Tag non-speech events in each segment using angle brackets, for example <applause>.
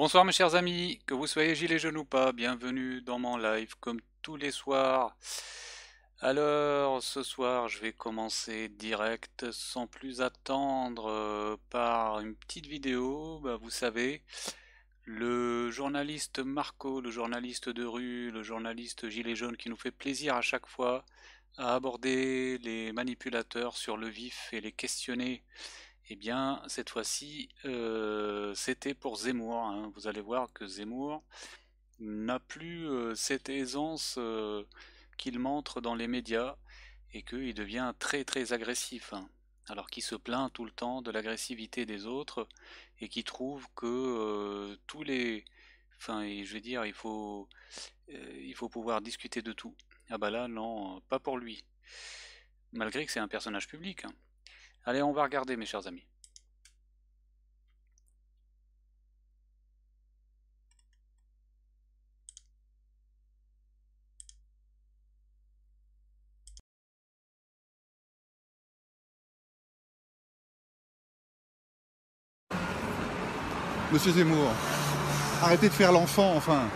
Bonsoir mes chers amis, que vous soyez gilets jaunes ou pas, bienvenue dans mon live comme tous les soirs. Alors ce soir je vais commencer direct sans plus attendre euh, par une petite vidéo, bah, vous savez, le journaliste Marco, le journaliste de rue, le journaliste gilet jaune qui nous fait plaisir à chaque fois à aborder les manipulateurs sur le vif et les questionner eh bien cette fois-ci euh, c'était pour Zemmour. Hein. Vous allez voir que Zemmour n'a plus euh, cette aisance euh, qu'il montre dans les médias et qu'il devient très très agressif. Hein. Alors qu'il se plaint tout le temps de l'agressivité des autres et qui trouve que tous les... Enfin, je vais dire, il faut, il faut pouvoir discuter de tout. Ah bah là, non, pas pour lui. Malgré que c'est un personnage public. Hein. Allez, on va regarder mes chers amis. Monsieur Zemmour, arrêtez de faire l'enfant, enfin.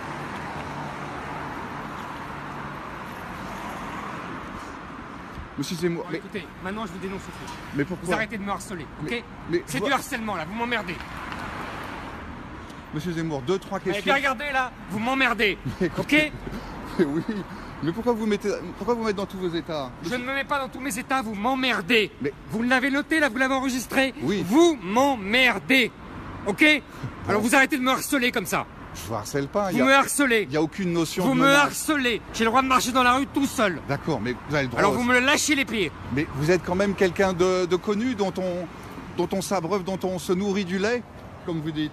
Monsieur, Zemmour, Écoutez, maintenant je vous dénonce au fond, Mais pourquoi Vous arrêtez de me harceler, ok C'est du harcèlement là, vous m'emmerdez. Monsieur Zemmour, deux, trois questions. Mais regardez là, vous m'emmerdez. <laughs> Ok <laughs> Oui, mais pourquoi vous mettez, pourquoi vous mettez dans tous vos états Je ne me mets pas dans tous mes états, vous m'emmerdez. Mais... Vous l'avez noté là, vous l'avez enregistré Oui. Vous m'emmerdez. Ok Alors vous arrêtez de me harceler comme ça. Je vous harcèle pas. Vous me harcelez. Il n'y a aucune notion vous de. Vous me harcelez. J'ai le droit de marcher dans la rue tout seul. D'accord, mais vous avez le droit. Alors vous me lâchez les pieds. Mais vous êtes quand même quelqu'un de, connu, dont on, dont on s'abreuve, dont on se nourrit du lait, comme vous dites.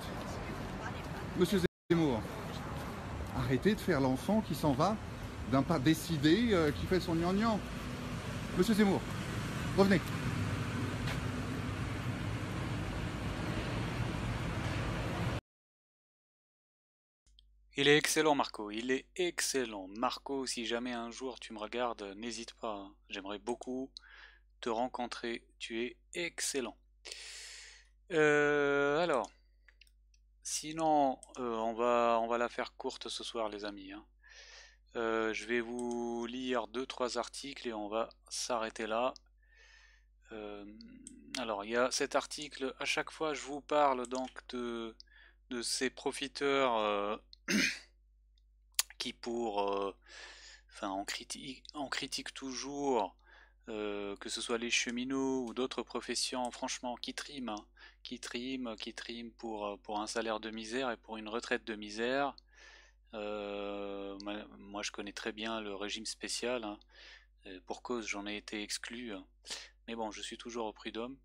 Monsieur Zemmour, arrêtez de faire l'enfant qui s'en va d'un pas décidé, euh, qui fait son gnangnan. Monsieur Zemmour, revenez. Il est excellent Marco, il est excellent. Marco, si jamais un jour tu me regardes, n'hésite pas. Hein. J'aimerais beaucoup te rencontrer. Tu es excellent. Euh, alors, sinon, euh, on, va, on va la faire courte ce soir les amis. Hein. Euh, je vais vous lire deux trois articles et on va s'arrêter là. alors, il y a cet article, à chaque fois je vous parle donc de, de ces profiteurs qui pour... Euh, enfin, on critique, toujours euh, que ce soit les cheminots ou d'autres professions, franchement, qui triment, hein, qui triment, qui triment pour, euh, pour un salaire de misère et pour une retraite de misère. moi, je connais très bien le régime spécial, hein, pour cause, j'en ai été exclu. Hein. Mais bon, je suis toujours au prud'homme.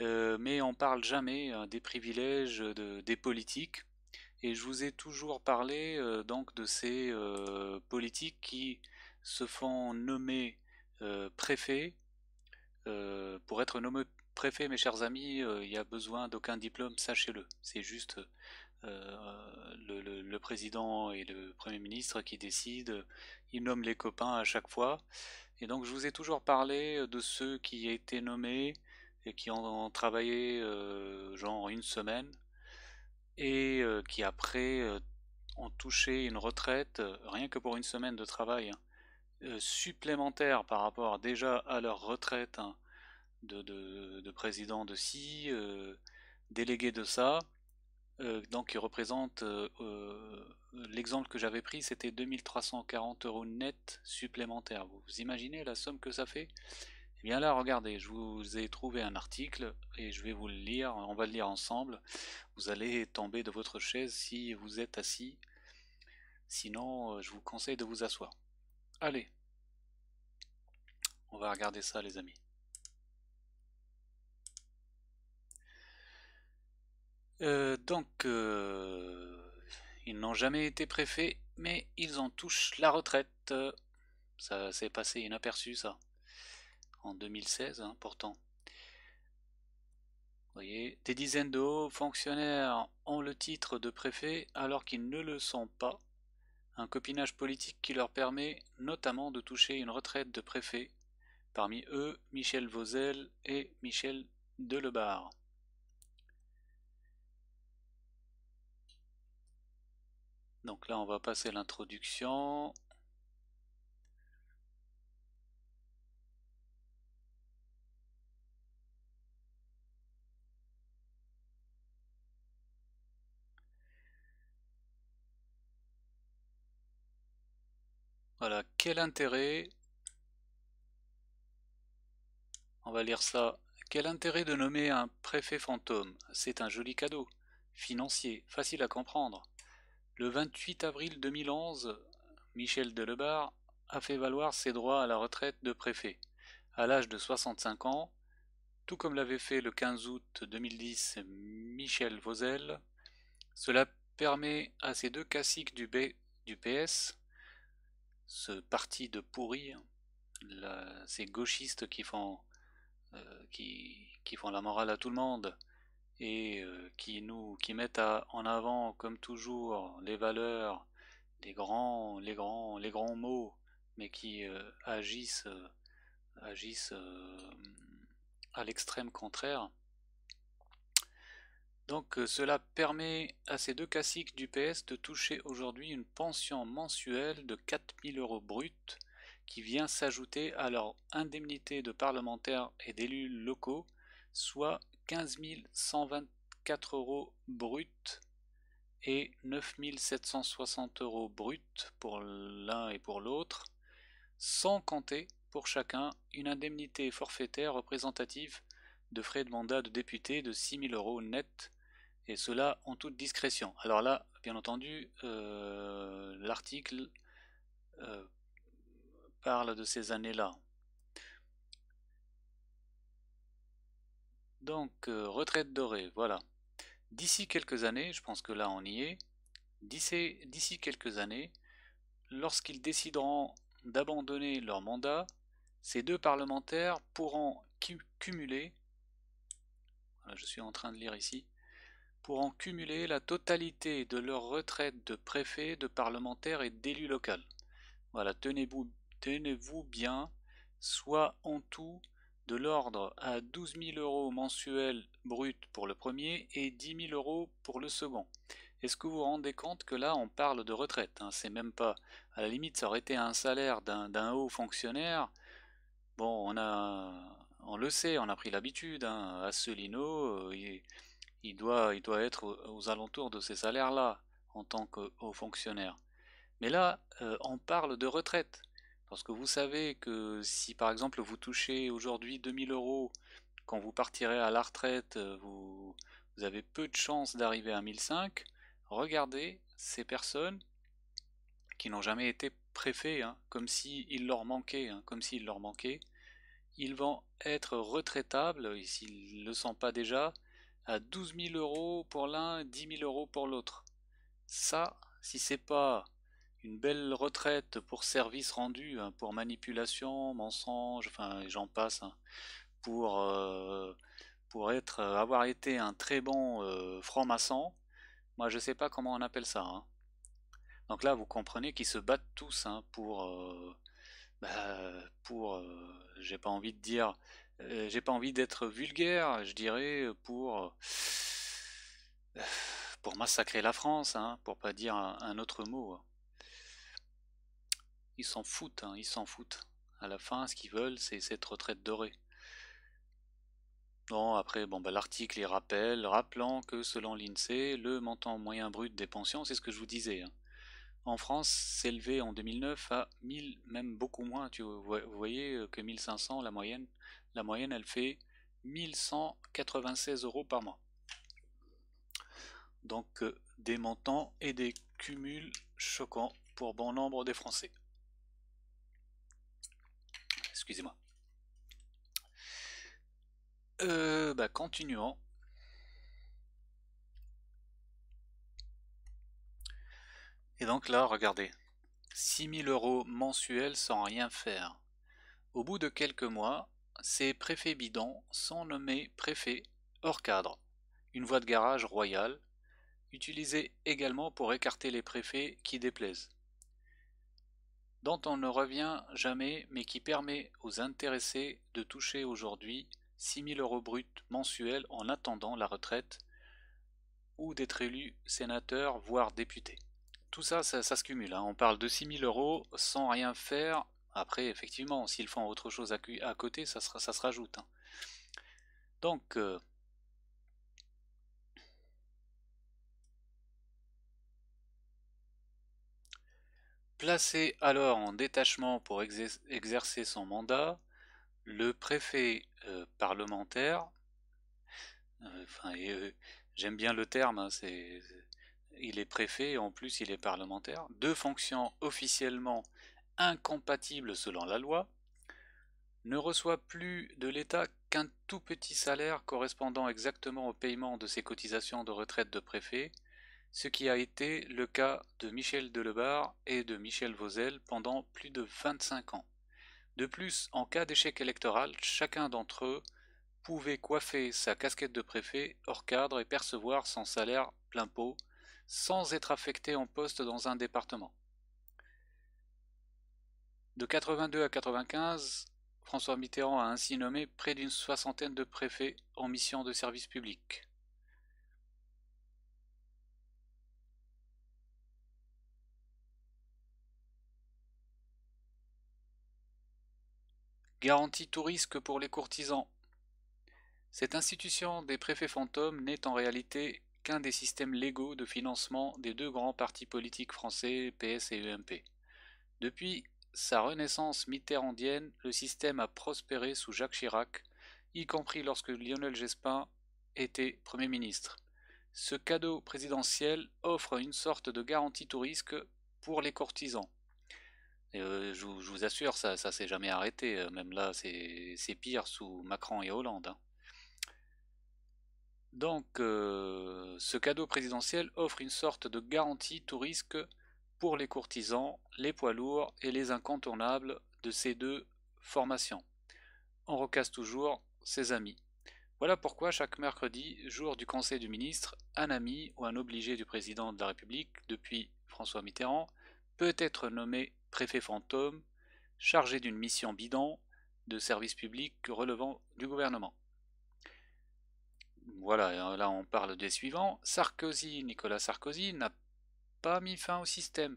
Euh, mais on parle jamais des privilèges de, des politiques et je vous ai toujours parlé euh, donc de ces euh, politiques qui se font nommer euh, préfets. pour être nommé préfet, mes chers amis, il n'y a besoin d'aucun diplôme, sachez-le. C'est juste le, président et le premier ministre qui décident. Ils nomment les copains à chaque fois. Et donc je vous ai toujours parlé de ceux qui étaient nommés et qui ont travaillé genre une semaine et qui après ont touché une retraite, rien que pour une semaine de travail, hein, supplémentaire par rapport déjà à leur retraite hein, de, président de si délégué de ça, donc qui représente l'exemple que j'avais pris, c'était 2340 euros net supplémentaires. vous imaginez la somme que ça fait et eh bien là, regardez, je vous ai trouvé un article et je vais vous le lire, on va le lire ensemble. Vous allez tomber de votre chaise si vous êtes assis, sinon euh, je vous conseille de vous asseoir. Allez, on va regarder ça les amis. Euh, donc, euh, ils n'ont jamais été préfets, mais ils en touchent la retraite. Ça s'est passé inaperçu, ça en 2016 hein, pourtant. Vous voyez, des dizaines de hauts fonctionnaires ont le titre de préfet alors qu'ils ne le sont pas. Un copinage politique qui leur permet notamment de toucher une retraite de préfet. Parmi eux, Michel Vauzel et Michel Delebarre. Donc là, on va passer à l'introduction. Voilà, quel intérêt On va lire ça. Quel intérêt de nommer un préfet fantôme C'est un joli cadeau. Financier, facile à comprendre. Le 28 avril 2011, Michel Delebar a fait valoir ses droits à la retraite de préfet. À l'âge de 65 ans, tout comme l'avait fait le 15 août 2010 Michel Vauzel, cela permet à ces deux caciques du, B, du PS ce parti de pourri, ces gauchistes qui font, euh, qui, font la morale à tout le monde et euh, qui nous qui mettent en avant comme toujours les valeurs, les grands, les grands, les grands mots, mais qui euh, agissent, agissent à l'extrême contraire. Donc euh, cela permet à ces deux classiques du PS de toucher aujourd'hui une pension mensuelle de 4000 euros bruts qui vient s'ajouter à leur indemnité de parlementaires et d'élus locaux, soit 15 124 euros brut et 9 760 euros bruts pour l'un et pour l'autre, sans compter pour chacun une indemnité forfaitaire représentative de frais de mandat de député de 6 000 euros net et cela en toute discrétion. Alors là, bien entendu, euh, l'article euh, parle de ces années-là. Donc, euh, retraite dorée, voilà. D'ici quelques années, je pense que là on y est, d'ici quelques années, lorsqu'ils décideront d'abandonner leur mandat, ces deux parlementaires pourront cumuler, je suis en train de lire ici, pour en cumuler la totalité de leur retraite de préfet, de parlementaires et d'élus local. Voilà, tenez-vous tenez bien, soit en tout de l'ordre à 12 000 euros mensuels bruts pour le premier et 10 000 euros pour le second. Est-ce que vous vous rendez compte que là on parle de retraite hein? C'est même pas. À la limite, ça aurait été un salaire d'un haut fonctionnaire. Bon, on a, on le sait, on a pris l'habitude. Hein, à Asselineau, il, euh, il doit, il doit être aux, alentours de ces salaires-là en tant que haut fonctionnaire. Mais là, euh, on parle de retraite. Parce que vous savez que si par exemple vous touchez aujourd'hui 2000 euros, quand vous partirez à la retraite, euh, vous, avez peu de chances d'arriver à 1005, regardez ces personnes qui n'ont jamais été préfets, hein, comme s'il leur manquait, hein, comme s'il leur manquait, ils vont être retraitables, s'ils ne le sont pas déjà, à 12 000 euros pour l'un, 10 000 euros pour l'autre. Ça, si c'est pas une belle retraite pour service rendu, hein, pour manipulation, mensonge, enfin j'en passe, hein, pour, euh, pour être, avoir été un très bon euh, franc-maçon, moi je sais pas comment on appelle ça. Hein. Donc là vous comprenez qu'ils se battent tous pour, euh, bah, pour j'ai pas envie de dire euh, j'ai pas envie d'être vulgaire, je dirais, pour, euh, pour massacrer la France, hein, pour pas dire un, autre mot. Hein. Ils s'en foutent, hein, ils s'en foutent. À la fin, ce qu'ils veulent, c'est cette retraite dorée. Bon, après, bon, bah, l'article, il rappelle, rappelant que selon l'INSEE, le montant moyen brut des pensions, c'est ce que je vous disais. Hein. En France, s'élevait en 2009 à 1000, même beaucoup moins, tu, vous voyez euh, que 1500 la moyenne la moyenne, elle fait 1196 euros par mois. Donc euh, des montants et des cumuls choquants pour bon nombre des Français. Excusez-moi. Euh, bah, continuons. Et donc là, regardez, 6000 euros mensuels sans rien faire. Au bout de quelques mois, ces préfets bidons sont nommés préfets hors cadre, une voie de garage royale, utilisée également pour écarter les préfets qui déplaisent, dont on ne revient jamais mais qui permet aux intéressés de toucher aujourd'hui 000 euros bruts mensuels en attendant la retraite ou d'être élu sénateur voire député. Tout ça, ça, se cumule. Hein. On parle de 000 euros sans rien faire après, effectivement, s'ils font autre chose à, côté, ça, ça se rajoute. Hein. Donc, euh, placé alors en détachement pour exercer son mandat, le préfet euh, parlementaire, euh, enfin, j'aime bien le terme, hein, c'est, il est préfet, en plus il est parlementaire, deux fonctions officiellement incompatible selon la loi, ne reçoit plus de l'État qu'un tout petit salaire correspondant exactement au paiement de ses cotisations de retraite de préfet, ce qui a été le cas de Michel Delebar et de Michel Vauzel pendant plus de 25 ans. De plus, en cas d'échec électoral, chacun d'entre eux pouvait coiffer sa casquette de préfet hors cadre et percevoir son salaire plein pot, sans être affecté en poste dans un département. De 82 à 95, François Mitterrand a ainsi nommé près d'une soixantaine de préfets en mission de service public. Garantie tout risque pour les courtisans. Cette institution des préfets fantômes n'est en réalité qu'un des systèmes légaux de financement des deux grands partis politiques français, PS et UMP. E Depuis sa renaissance mitterrandienne, le système a prospéré sous Jacques Chirac, y compris lorsque Lionel Gespin était Premier ministre. Ce cadeau présidentiel offre une sorte de garantie tout risque pour les courtisans. Euh, je, vous, assure, ça ça s'est jamais arrêté. Euh, même là, c'est pire sous Macron et Hollande. Hein. Donc, euh, ce cadeau présidentiel offre une sorte de garantie tout risque pour les courtisans, les poids lourds et les incontournables de ces deux formations. On recasse toujours ses amis. Voilà pourquoi chaque mercredi, jour du Conseil du ministre, un ami ou un obligé du président de la République, depuis François Mitterrand, peut être nommé préfet fantôme, chargé d'une mission bidon de service public relevant du gouvernement. Voilà, là on parle des suivants. Sarkozy, Nicolas Sarkozy, n'a pas mis fin au système.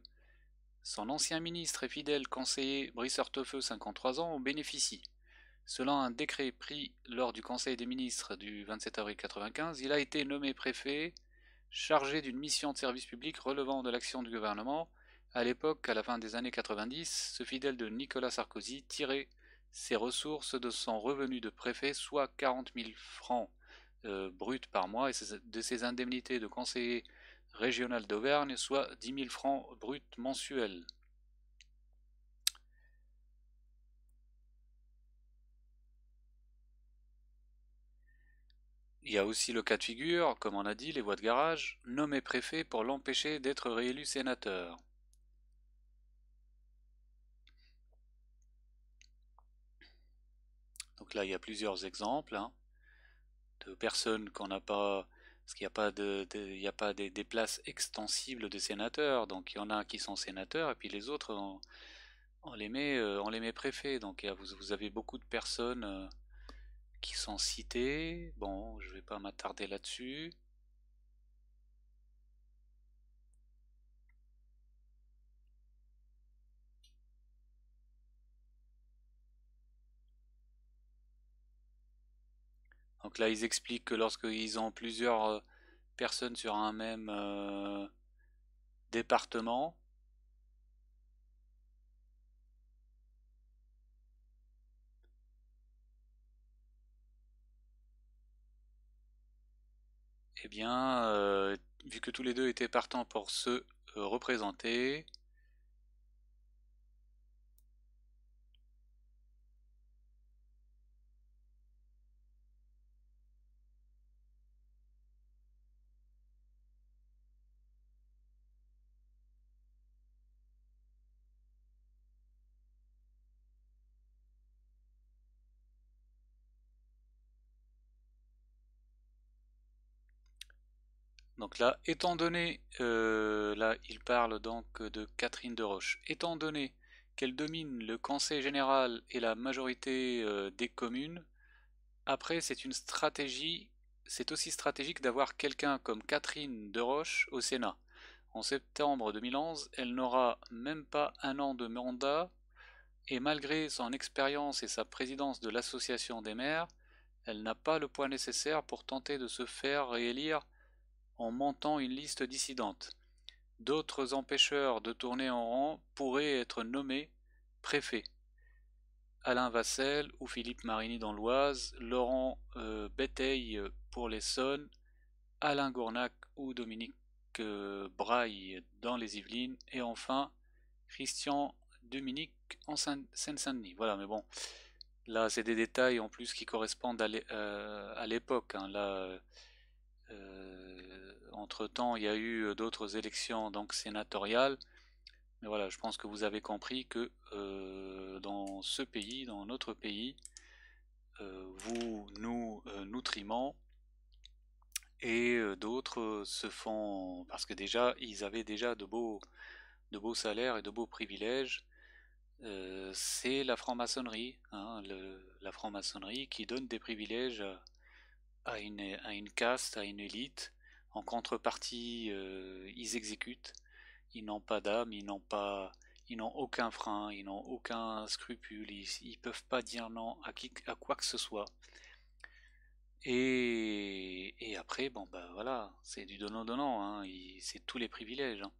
Son ancien ministre et fidèle conseiller Brice Hortefeux, 53 ans, en bénéficie. Selon un décret pris lors du Conseil des ministres du 27 avril 1995, il a été nommé préfet, chargé d'une mission de service public relevant de l'action du gouvernement. À l'époque, à la fin des années 90, ce fidèle de Nicolas Sarkozy tirait ses ressources de son revenu de préfet, soit 40 000 francs euh, bruts par mois, et de ses indemnités de conseiller régional d'Auvergne, soit 10 000 francs bruts mensuels. Il y a aussi le cas de figure, comme on a dit, les voies de garage, nommé préfet pour l'empêcher d'être réélu sénateur. Donc là, il y a plusieurs exemples hein, de personnes qu'on n'a pas parce qu'il n'y a pas, de, il a pas des, places extensibles de sénateurs. Donc il y en a qui sont sénateurs et puis les autres, on, les, met, euh, on les met préfets. Donc vous, vous, avez beaucoup de personnes euh, qui sont citées. Bon, je vais pas m'attarder là-dessus. Donc là, ils expliquent que lorsqu'ils ont plusieurs euh, personnes sur un même euh, département, eh bien, euh, vu que tous les deux étaient partants pour se représenter, Donc là, étant donné, euh, là il parle donc de Catherine de Roche, étant donné qu'elle domine le conseil général et la majorité euh, des communes, après c'est une stratégie, c'est aussi stratégique d'avoir quelqu'un comme Catherine de Roche au Sénat. En septembre 2011, elle n'aura même pas un an de mandat, et malgré son expérience et sa présidence de l'association des maires, elle n'a pas le poids nécessaire pour tenter de se faire réélire en montant une liste dissidente. D'autres empêcheurs de tourner en rang pourraient être nommés préfets. Alain Vassel ou Philippe Marini dans l'Oise, Laurent euh, euh pour l'Essonne, Alain Gournac ou Dominique euh, Braille dans les Yvelines, et enfin Christian Dominique en Seine-Saint-Denis. Voilà, mais bon, là c'est des détails en plus qui correspondent à euh, l'époque. Hein. Là, entre-temps, il y a eu euh, d'autres élections donc sénatoriales. Mais voilà, je pense que vous avez compris que euh, dans ce pays, dans notre pays, euh, vous, nous, nous trimons et d'autres se font parce que déjà ils avaient déjà de beaux de beaux salaires et de beaux privilèges. c'est la franc-maçonnerie, hein, la franc-maçonnerie qui donne des privilèges à à une caste, à une élite en contrepartie, euh, ils exécutent. Ils n'ont pas d'âme, ils n'ont pas, ils n'ont aucun frein, ils n'ont aucun scrupule. Ils, peuvent pas dire non à qui, à quoi que ce soit. Et, et après, bon bah voilà, c'est du donnant donnant. Hein, c'est tous les privilèges. Hein.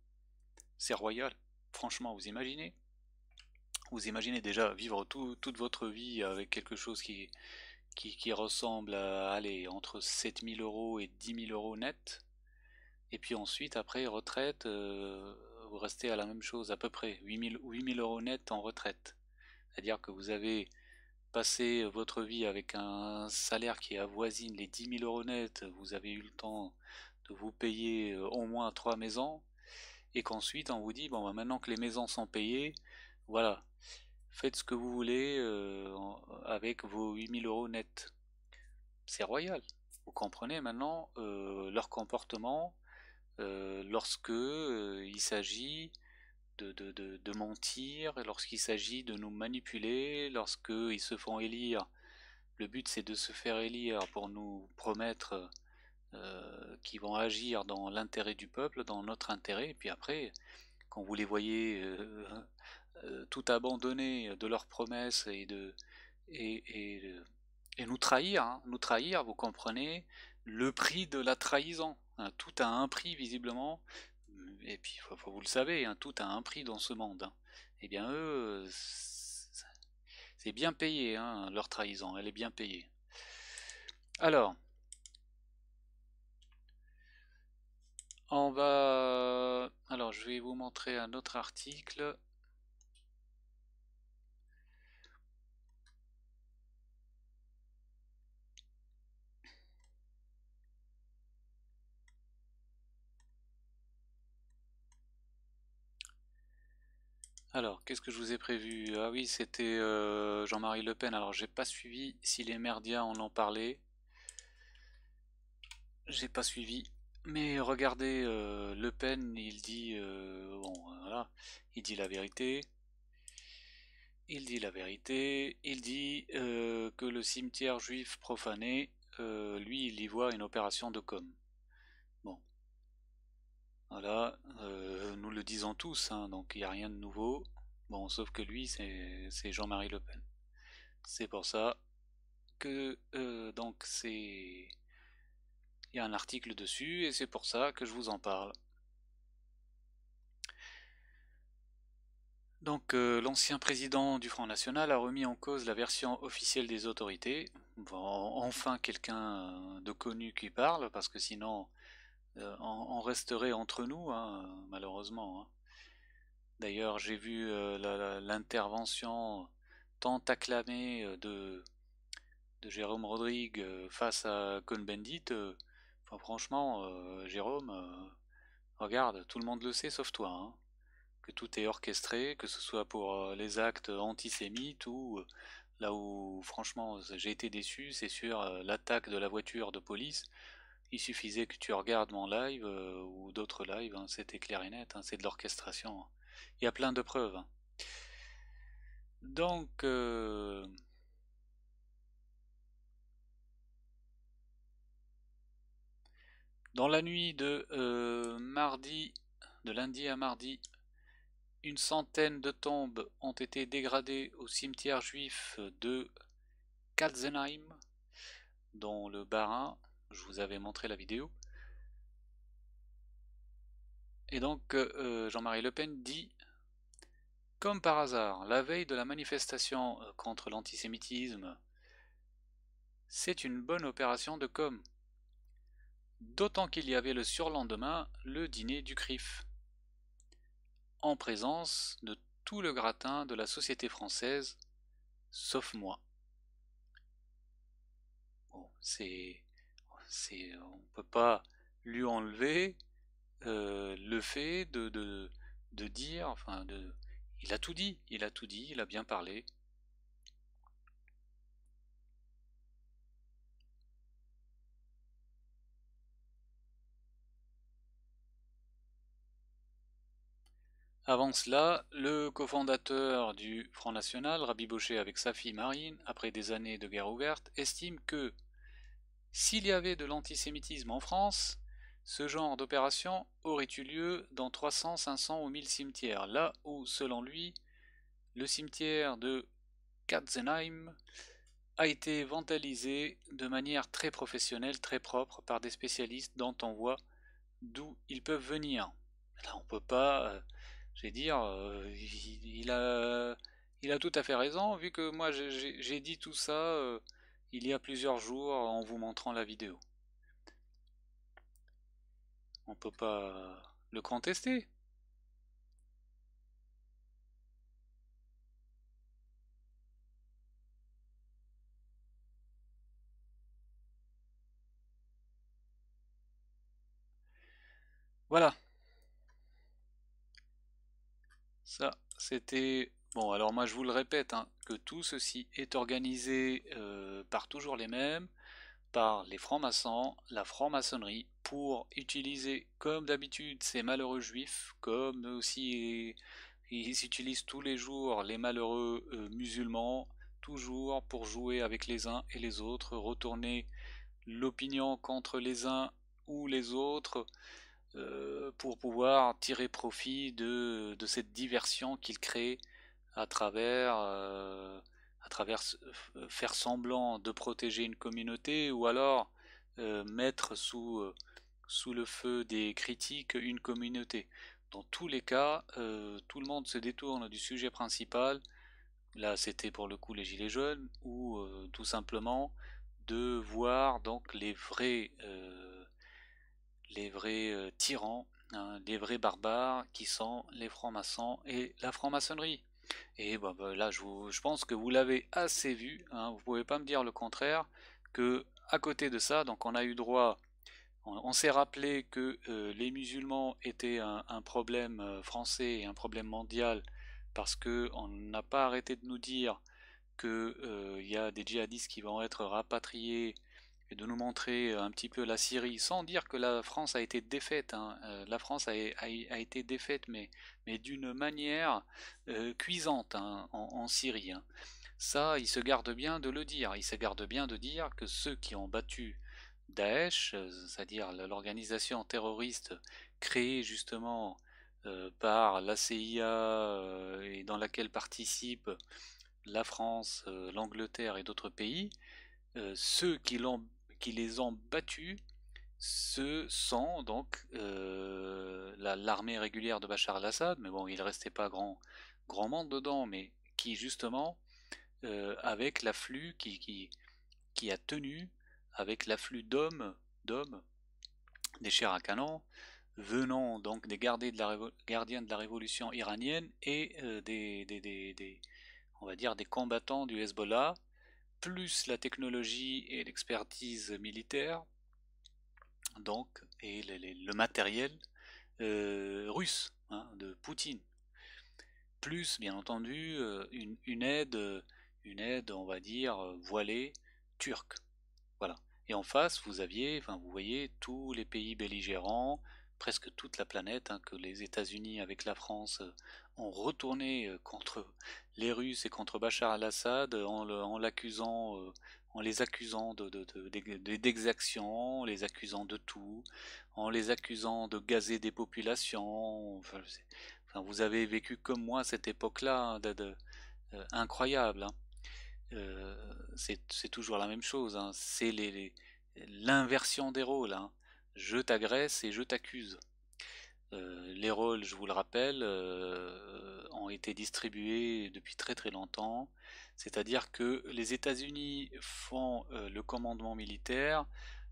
C'est royal. Franchement, vous imaginez Vous imaginez déjà vivre toute votre vie avec quelque chose qui qui, ressemble à aller entre 7000 euros et 10 000 euros net. Et puis ensuite, après retraite, euh, vous restez à la même chose à peu près, 8000 euros net en retraite. C'est-à-dire que vous avez passé votre vie avec un salaire qui avoisine les 10 000 euros net, vous avez eu le temps de vous payer euh, au moins trois maisons, et qu'ensuite on vous dit, bon, bah, maintenant que les maisons sont payées, voilà, Faites ce que vous voulez euh, avec vos 8000 euros net. C'est royal. Vous comprenez maintenant euh, leur comportement euh, lorsque euh, il s'agit de, de, mentir, lorsqu'il s'agit de nous manipuler, lorsqu'ils se font élire. Le but c'est de se faire élire pour nous promettre qu'ils vont agir dans l'intérêt du peuple, dans notre intérêt, et puis après, quand vous les voyez euh, tout abandonner de leurs promesses et de et, et, euh, nous trahir, hein, nous trahir, vous comprenez le prix de la trahison. Hein, tout a un prix visiblement, et puis vous le savez, hein, tout a un prix dans ce monde. Eh bien eux, c'est bien payé leur trahison, elle est bien payée. Alors, on va... Alors, je vais vous montrer un autre article. Alors, qu'est-ce que je vous ai prévu Ah oui, c'était euh, Jean-Marie Le Pen. Alors, j'ai pas suivi si les merdias en ont parlé. J'ai pas suivi. Mais regardez, euh, Le Pen, il dit... Euh, bon, voilà. Il dit la vérité. Il dit la vérité. Il dit que le cimetière juif profané, lui, il y voit une opération de com'. Voilà, euh, nous le disons tous, hein, donc il n'y a rien de nouveau. Bon, sauf que lui, c'est Jean-Marie Le Pen. C'est pour ça que euh, donc c'est il y a un article dessus et c'est pour ça que je vous en parle. Donc euh, l'ancien président du Front National a remis en cause la version officielle des autorités. Bon, enfin quelqu'un de connu qui parle, parce que sinon on euh, en, resterait entre nous, hein, malheureusement. Hein. D'ailleurs, j'ai vu euh, l'intervention tant acclamée euh, de, de Jérôme Rodrigue face à Cohn-Bendit. franchement, Jérôme, regarde, tout le monde le sait sauf toi. Hein, que tout est orchestré, que ce soit pour les actes antisémites ou là où franchement j'ai été déçu, c'est sur l'attaque de la voiture de police il suffisait que tu regardes mon live euh, ou d'autres lives, hein, c'était clair et net, hein, c'est de l'orchestration. Hein. Il y a plein de preuves. Donc, euh, dans la nuit de euh, mardi, de lundi à mardi, une centaine de tombes ont été dégradées au cimetière juif de Katzenheim, dans le Bas-Rhin je vous avais montré la vidéo. Et donc euh, euh, Jean-Marie Le Pen dit Comme par hasard, la veille de la manifestation euh, contre l'antisémitisme, c'est une bonne opération de com. D'autant qu'il y avait le surlendemain le dîner du CRIF, en présence de tout le gratin de la société française, sauf moi. Bon, c'est on ne peut pas lui enlever le fait de, dire, enfin de. Il a tout dit, il a tout dit, il a bien parlé. Avant cela, le cofondateur du Front National, Rabbi Boucher avec sa fille Marine, après des années de guerre ouverte, estime que s'il y avait de l'antisémitisme en France, ce genre d'opération aurait eu lieu dans 300, 500 ou 1000 cimetières, là où, selon lui, le cimetière de Katzenheim a été vandalisé de manière très professionnelle, très propre, par des spécialistes dont on voit d'où ils peuvent venir. Là, on peut pas, euh, je dire, euh, il, a, tout à fait raison, vu que moi j'ai dit tout ça. Euh, il y a plusieurs jours en vous montrant la vidéo. On peut pas le contester. Voilà. Ça, c'était Bon, alors moi je vous le répète, hein, que tout ceci est organisé euh, par toujours les mêmes, par les francs-maçons, la franc-maçonnerie, pour utiliser, comme d'habitude, ces malheureux juifs, comme aussi ils utilisent tous les jours les malheureux euh, musulmans, toujours pour jouer avec les uns et les autres, retourner l'opinion contre les uns ou les autres, euh, pour pouvoir tirer profit de, de cette diversion qu'ils créent à travers, euh, à travers euh, faire semblant de protéger une communauté ou alors euh, mettre sous, sous le feu des critiques une communauté. Dans tous les cas, tout le monde se détourne du sujet principal. Là, c'était pour le coup les Gilets jaunes, ou tout simplement de voir donc les vrais les vrais tyrans, hein, les vrais barbares qui sont les francs-maçons et la franc-maçonnerie. Et bah, bah, là, je, pense que vous l'avez assez vu. vous hein. vous pouvez pas me dire le contraire. Que à côté de ça, donc on a eu droit, on, s'est rappelé que euh, les musulmans étaient un, problème euh, français et un problème mondial parce qu'on n'a pas arrêté de nous dire qu'il euh, y a des djihadistes qui vont être rapatriés de nous montrer euh, un petit peu la Syrie, sans dire que la France a été défaite. Hein. Euh, la France a, été défaite, mais, d'une manière euh, cuisante hein, en, Syrie. Hein. Ça, il se garde bien de le dire. Il se garde bien de dire que ceux qui ont battu Daesh, c'est-à-dire l'organisation terroriste créée justement par la CIA et dans laquelle participent la France, l'Angleterre et d'autres pays, ceux qui l'ont qui les ont battus, ce sont donc euh, l'armée régulière de Bachar al-Assad, mais bon, il restait pas grand, grand monde dedans, mais qui justement, euh, avec l'afflux qui, a tenu, avec l'afflux d'hommes, d'hommes, des chers à canon, venant donc des de la gardiens de la révolution iranienne et euh, des, on va dire, des combattants du Hezbollah, plus la technologie et l'expertise militaire, donc, et le, matériel euh, russe, hein, de Poutine. Plus, bien entendu, euh, une, aide, une aide, on va dire, voilée turque. Voilà. Et en face, vous aviez, enfin, vous voyez tous les pays belligérants, presque toute la planète, hein, que les États-Unis avec la France euh, ont retourné euh, contre les Russes et contre Bachar al-Assad en, l'accusant, euh, en les accusant de, d'exactions, les accusant de tout, en les accusant de gazer des populations. vous avez vécu comme moi cette époque-là, hein, incroyable. Hein. c'est toujours la même chose. C'est l'inversion des rôles je t'agresse et je t'accuse. Euh, les rôles, je vous le rappelle, euh, ont été distribués depuis très très longtemps. C'est-à-dire que les États-Unis font euh, le commandement militaire,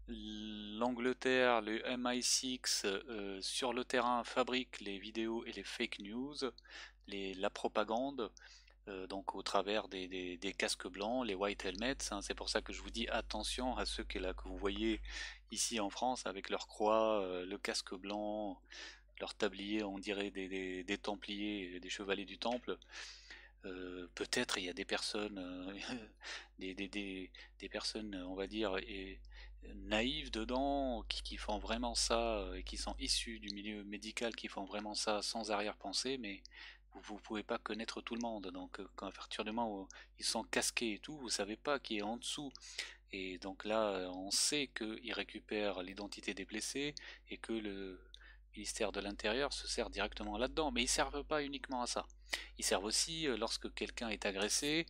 l'Angleterre, le MI6 sur le terrain fabrique les vidéos et les fake news, la propagande. Donc au travers des, casques blancs, les white helmets, hein. c'est pour ça que je vous dis attention à ceux là, que vous voyez ici en France avec leur croix, euh, le casque blanc, leur tablier, on dirait des, templiers, des chevaliers du temple. Euh, peut-être il y a des personnes, euh, <laughs> des, personnes, on va dire, naïves dedans, qui, font vraiment ça, et qui sont issus du milieu médical, qui font vraiment ça sans arrière-pensée, mais vous ne pouvez pas connaître tout le monde. Donc, quand, à ils sont casqués et tout, vous savez pas qui est en dessous et donc là, euh, on sait qu'ils récupère l'identité des blessés et que le ministère de l'Intérieur se sert directement là-dedans. Mais ils ne servent pas uniquement à ça. Ils servent aussi, euh, lorsque quelqu'un est agressé,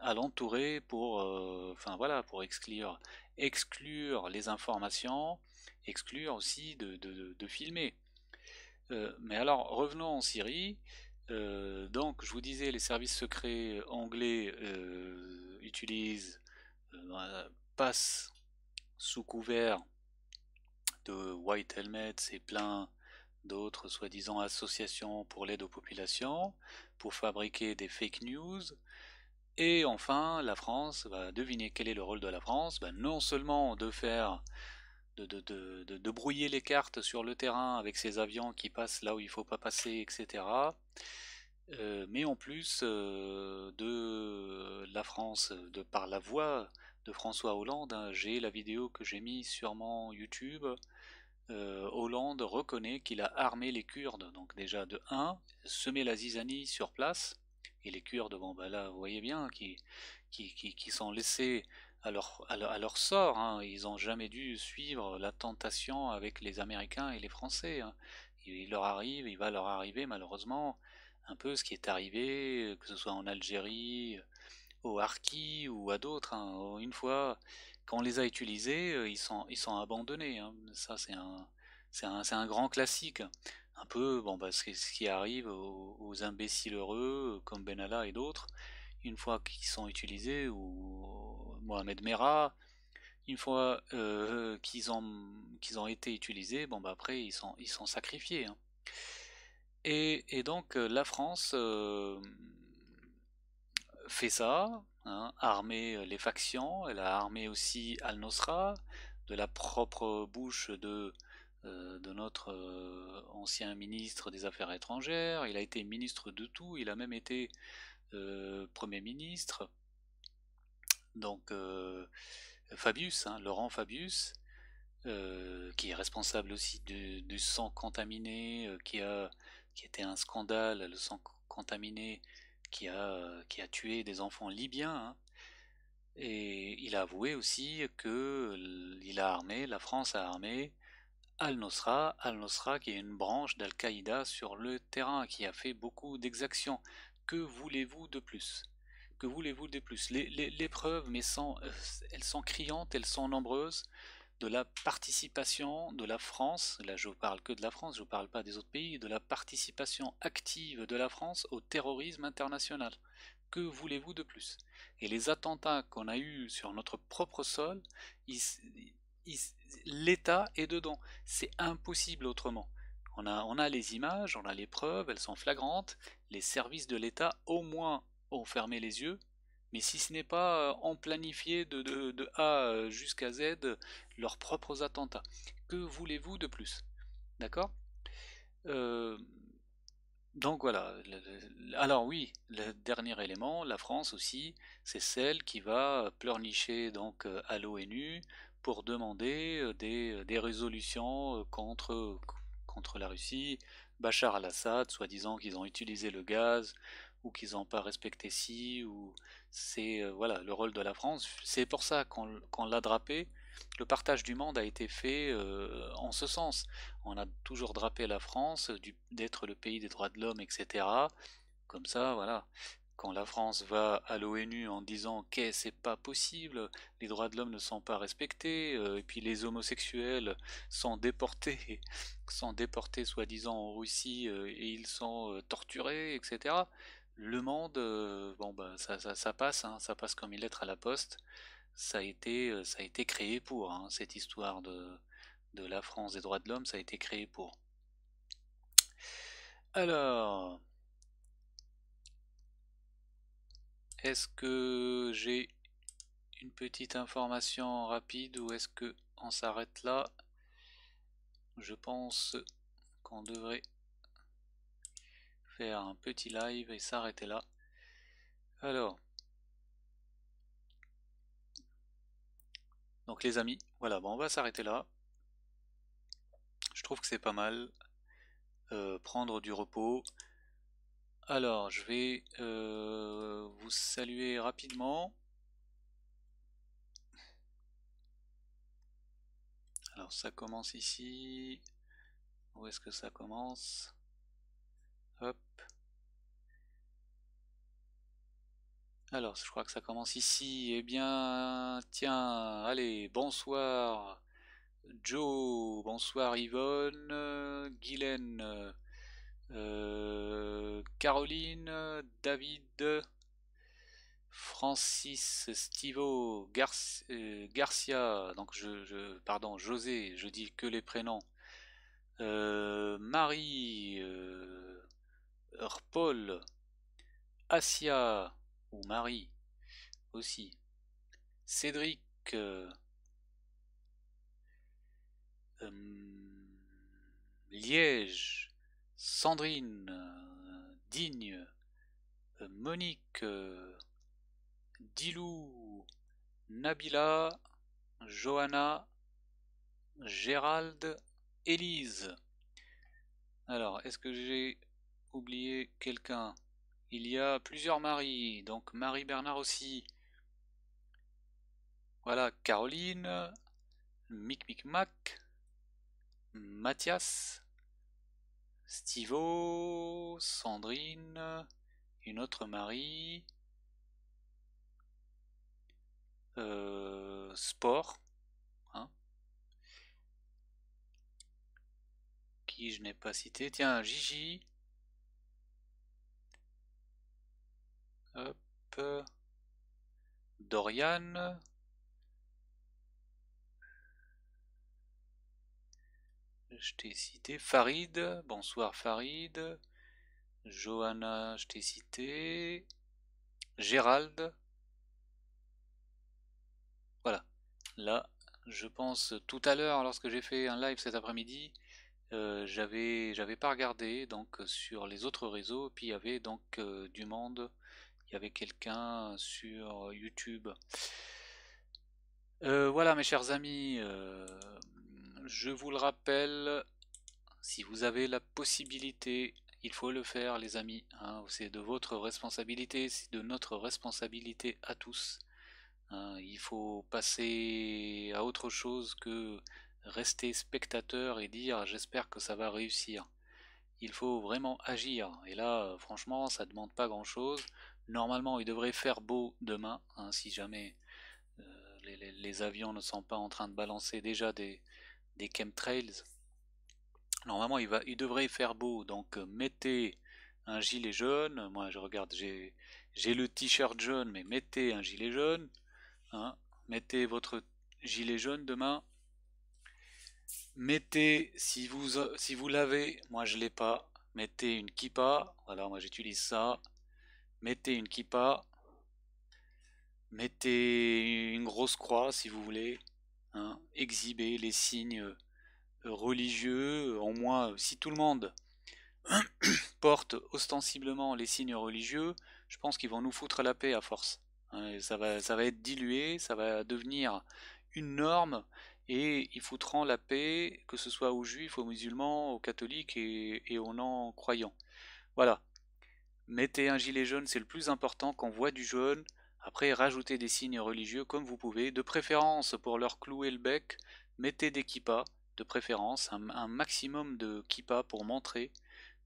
à l'entourer pour, euh, enfin voilà, pour exclure, exclure les informations, exclure aussi de, filmer. mais alors, revenons en Syrie. donc, je vous disais, les services secrets anglais utilisent euh, passe sous couvert de White Helmets et plein d'autres soi-disant associations pour l'aide aux populations, pour fabriquer des fake news. Et enfin, la France, va deviner quel est le rôle de la France, bah, non seulement de faire de, brouiller les cartes sur le terrain avec ces avions qui passent là où il ne faut pas passer, etc. Euh, mais en plus euh, de la France, de par la voie de François Hollande. Hein, j'ai la vidéo que j'ai mise mon YouTube. Euh, Hollande reconnaît qu'il a armé les Kurdes. Donc déjà de 1, semer la zizanie sur place. Et les Kurdes, bon bah là, vous voyez bien, qui, qui, qui, sont laissés à leur, à leur, sort. Hein. Ils n'ont jamais dû suivre la tentation avec les Américains et les Français. Hein. Il leur arrive, il va leur arriver malheureusement un peu ce qui est arrivé, que ce soit en Algérie, aux Harkis ou à d'autres. Hein. Une fois qu'on les a utilisés, euh, ils sont, ils sont abandonnés. Hein. Ça, c'est un, c'est un, un, grand classique. Un peu bon, bah, ce, ce qui arrive aux, imbéciles heureux comme Benalla et d'autres. Une fois qu'ils sont utilisés, ou Mohamed Merah, une fois euh, qu'ils ont, qu'ils ont été utilisés, bon, bah, après, ils sont, ils sont sacrifiés. Hein. Et, donc, euh, la France fait ça, hein, armé euh, les factions, elle a armé aussi Al-Nosra, de la propre bouche de, euh, de notre euh, ancien ministre des Affaires étrangères, il a été ministre de tout, il a même été Premier ministre. Donc Fabius, hein, Laurent Fabius, qui est responsable aussi du, du sang contaminé, qui, a, qui était un scandale, le sang contaminé qui a, tué des enfants libyens. Hein. Et il a avoué aussi que il a armé, la France a armé Al-Nosra, Al-Nosra qui est une branche d'Al-Qaïda sur le terrain, qui a fait beaucoup d'exactions. Que voulez-vous de plus Que voulez-vous de plus les, les, preuves, mais euh, elles sont criantes, elles sont nombreuses de la participation de la France, là je ne parle que de la France, je ne parle pas des autres pays, de la participation active de la France au terrorisme international. Que voulez-vous de plus Et les attentats qu'on a eus sur notre propre sol, l'État est dedans. C'est impossible autrement. On a, on a les images, on a les preuves, elles sont flagrantes. Les services de l'État au moins ont fermé les yeux mais si ce n'est pas euh, en planifié de, A euh, jusqu'à Z leurs propres attentats. Que voulez-vous de plus D'accord euh, donc voilà, alors oui, le dernier élément, la France aussi, c'est celle qui va pleurnicher donc à l'ONU pour demander des, des, résolutions contre, contre la Russie, Bachar al-Assad, soi-disant qu'ils ont utilisé le gaz, ou qu'ils n'ont pas respecté ci, ou c'est euh, voilà le rôle de la France. C'est pour ça qu'on l'a drapé. Le partage du monde a été fait euh, en ce sens. On a toujours drapé la France euh, d'être le pays des droits de l'homme, etc. Comme ça, voilà. Quand la France va à l'ONU en disant que ce c'est pas possible, les droits de l'homme ne sont pas respectés, et puis les homosexuels sont déportés, <laughs> sont déportés soi-disant en Russie et ils sont torturés, etc. Le Monde, euh, bon bah ça, passe, hein, ça passe comme une lettre à la poste. Ça a été, euh, ça a été créé pour hein, cette histoire de, de la France des droits de l'homme, ça a été créé pour. Alors, est-ce que j'ai une petite information rapide ou est-ce que on s'arrête là Je pense qu'on devrait faire un petit live et s'arrêter là. Alors, donc les amis, voilà, bon, on va s'arrêter là. Je trouve que c'est pas mal. Euh, prendre du repos. Alors, je vais euh, vous saluer rapidement. Alors, ça commence ici. Où est-ce que ça commence Hop. Alors, je crois que ça commence ici. Eh bien, tiens, allez, bonsoir Joe, bonsoir Yvonne, Guylaine, euh, Caroline, David, Francis, Stivo, euh, Garcia, donc je, pardon, José, je dis que les prénoms, euh, Marie, Paul, Asia ou Marie aussi, Cédric, euh, euh, Liège, Sandrine, euh, Digne, Monique, Dilou, Nabila, Johanna, Gérald, Élise. Alors, est-ce que j'ai oublier quelqu'un. Il y a plusieurs Marie, donc Marie Bernard aussi. Voilà, Caroline, Mic Mic Mac, Mathias, Stivo, Sandrine, une autre Marie, euh, Sport, hein, qui je n'ai pas cité, tiens, Gigi, Dorian. Je t'ai cité. Farid. Bonsoir Farid. Johanna, je t'ai cité. Gérald. Voilà. Là, je pense tout à l'heure, lorsque j'ai fait un live cet après-midi, euh, j'avais pas regardé donc sur les autres réseaux, puis il y avait donc euh, du monde il y avait quelqu'un sur euh, YouTube. Euh, voilà mes chers amis, euh, je vous le rappelle, si vous avez la possibilité, il faut le faire les amis, hein, c'est de votre responsabilité, c'est de notre responsabilité à tous. Hein. il faut passer à autre chose que rester spectateur et dire j'espère que ça va réussir. Il faut vraiment agir, et là franchement ça demande pas grand chose, Normalement, il devrait faire beau demain, hein, si jamais euh, les, avions ne sont pas en train de balancer déjà des, chemtrails. Normalement, il, va, il devrait faire beau, donc euh, mettez un gilet jaune. Moi, je regarde, j'ai le t-shirt jaune, mais mettez un gilet jaune. Hein. Mettez votre gilet jaune demain. Mettez, si vous, si vous l'avez, moi je ne l'ai pas, mettez une kippa. Alors, moi j'utilise ça mettez une kippa, mettez une grosse croix si vous voulez, hein, exhibez les signes euh, religieux, euh, au moins euh, si tout le monde <coughs> porte ostensiblement les signes religieux, je pense qu'ils vont nous foutre la paix à force. Hein, ça, va, ça va être dilué, ça va devenir une norme et ils foutront la paix, que ce soit aux juifs, aux musulmans, aux catholiques et, et aux non-croyants. Voilà, Mettez un gilet jaune, c'est le plus important qu'on voit du jaune. Après, rajoutez des signes religieux comme vous pouvez. De préférence, pour leur clouer le bec, mettez des kippas, de préférence, un, maximum de kippas pour montrer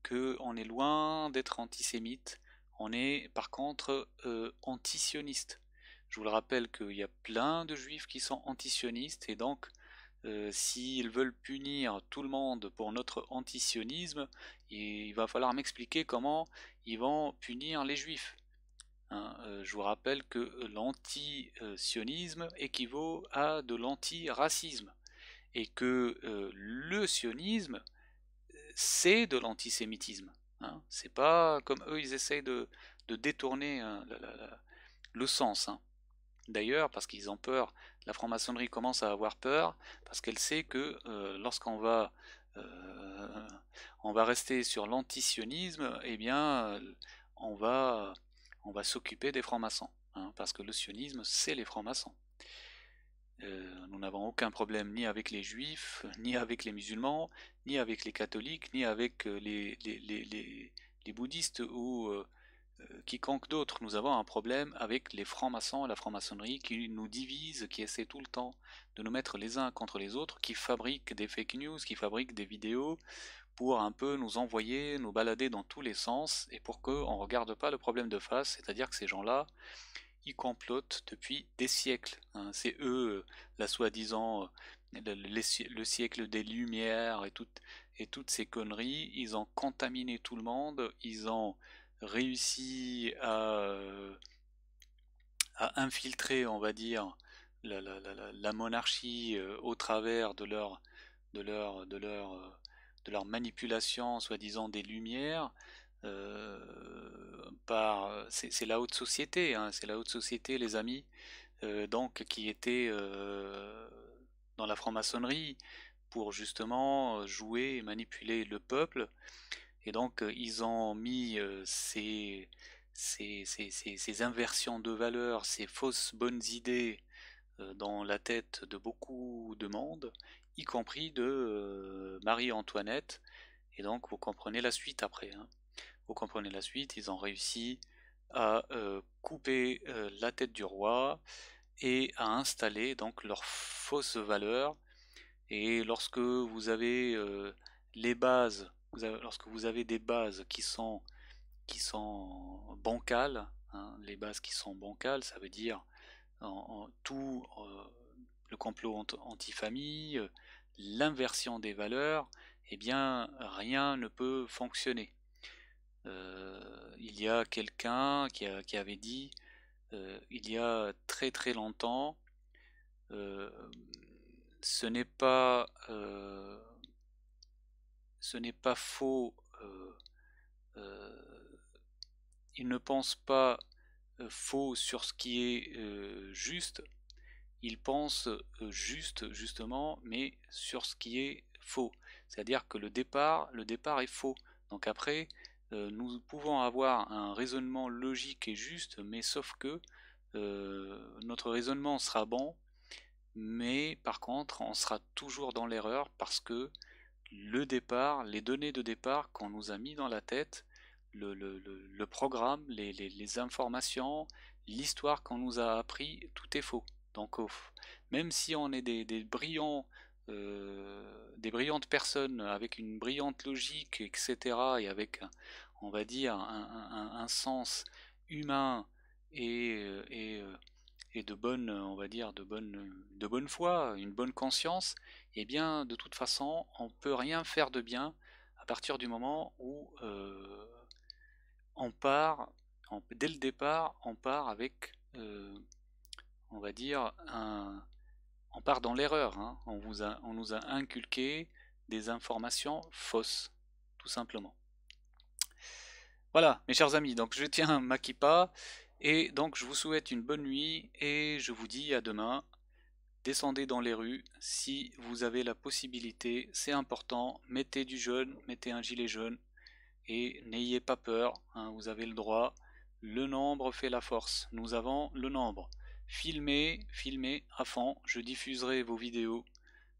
qu'on est loin d'être antisémite. On est par contre euh, antisioniste. Je vous le rappelle qu'il y a plein de juifs qui sont antisionistes et donc euh, s'ils veulent punir tout le monde pour notre antisionisme, il va falloir m'expliquer comment ils vont punir les juifs. Hein, euh, je vous rappelle que l'anti-sionisme équivaut à de l'anti-racisme et que euh, le sionisme c'est de l'antisémitisme. Hein, c'est pas comme eux ils essayent de, de détourner hein, le sens. D'ailleurs, parce qu'ils ont peur la franc-maçonnerie commence à avoir peur parce qu'elle sait que euh, lorsqu'on va euh, on va rester sur l'antisionisme, eh bien euh, on va on va s'occuper des francs-maçons hein, parce que le sionisme c'est les francs-maçons. nous n'avons aucun problème ni avec les juifs, <laughs> ni avec les musulmans, ni avec les catholiques, ni avec les, les, les bouddhistes ou euh, quiconque d'autre. Nous avons un problème avec les francs-maçons et la franc-maçonnerie qui nous divisent, qui essaient tout le temps de nous mettre les uns contre les autres, qui fabriquent des fake news, qui fabriquent des vidéos pour un peu nous envoyer, nous balader dans tous les sens et pour qu'on ne regarde pas le problème de face, c'est-à-dire que ces gens-là, ils complotent depuis des siècles. Hein. C'est eux, la soi-disant, euh, le, siècle des Lumières et, et toutes ces conneries, ils ont contaminé tout le monde, ils ont réussi euh, à, infiltrer, on va dire, la, monarchie euh, au travers de leur, de leur, de leur, euh, de leur manipulation, soi-disant, des lumières. par c'est la haute société, hein, c'est la haute société, les amis, donc qui était dans la franc-maçonnerie pour justement jouer et manipuler le peuple. Et donc, euh, ils ont mis euh, ces, inversions de valeurs, ces fausses bonnes idées euh, dans la tête de beaucoup de monde, y compris de Marie-Antoinette. Et donc, vous comprenez la suite après. Hein. Vous comprenez la suite, ils ont réussi à couper la tête du roi et à installer donc leurs fausses valeurs. Et lorsque vous avez les bases lorsque vous avez des bases qui sont, qui sont bancales, hein, les bases qui sont bancales, ça veut dire tout euh, le complot anti euh, l'inversion des valeurs, eh bien rien ne peut fonctionner. Euh, il y a quelqu'un qui, avait dit il y a très très longtemps ce n'est pas ce n'est pas faux, euh, euh, il ne pense pas euh, faux sur ce qui est juste, il pense juste justement, mais sur ce qui est faux. C'est-à-dire que le départ, le départ est faux. Donc après, nous pouvons avoir un raisonnement logique et juste, mais sauf que notre raisonnement sera bon, mais par contre, on sera toujours dans l'erreur parce que le départ, les données de départ qu'on nous a mis dans la tête, le, le, le, programme, les, les, informations, l'histoire qu'on nous a appris, tout est faux. Donc même si on est des, des brillants, euh, des brillantes personnes avec une brillante logique, etc., et avec, on va dire, un, sens humain et, euh, et, euh, et, de bonne, on va dire, de bonne, de bonne foi, une bonne conscience, eh bien de toute façon on ne peut rien faire de bien à partir du moment où euh, on part, dès le départ on part avec, euh, on va dire, un, on part dans l'erreur, hein. on, on nous a inculqué des informations fausses, tout simplement. Voilà, mes chers amis, donc je tiens kippa, et donc je vous souhaite une bonne nuit, et je vous dis à demain Descendez dans les rues si vous avez la possibilité, c'est important. Mettez du jaune, mettez un gilet jaune et n'ayez pas peur, hein, vous avez le droit. Le nombre fait la force, nous avons le nombre. Filmez, filmez à fond, je diffuserai vos vidéos.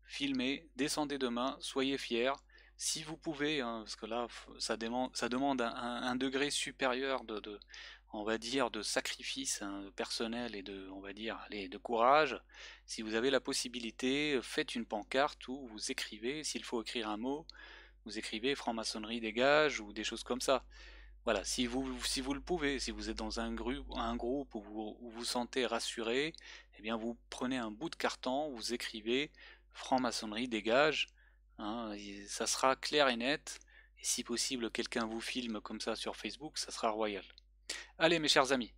Filmez, descendez demain, soyez fiers. Si vous pouvez, hein, parce que là, ça, demande, un, degré supérieur de, on va dire, de sacrifice hein, personnel et de, on va dire, les de courage. Si vous avez la possibilité, faites une pancarte ou vous écrivez, s'il faut écrire un mot, vous écrivez franc-maçonnerie dégage ou des choses comme ça. Voilà, si vous, si vous le pouvez, si vous êtes dans un, groupe, un groupe où vous, vous sentez rassuré, eh bien vous prenez un bout de carton, vous écrivez franc-maçonnerie dégage, hein, ça sera clair et net. Et si possible, quelqu'un vous filme comme ça sur Facebook, ça sera royal. Allez mes chers amis,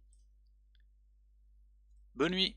bonne nuit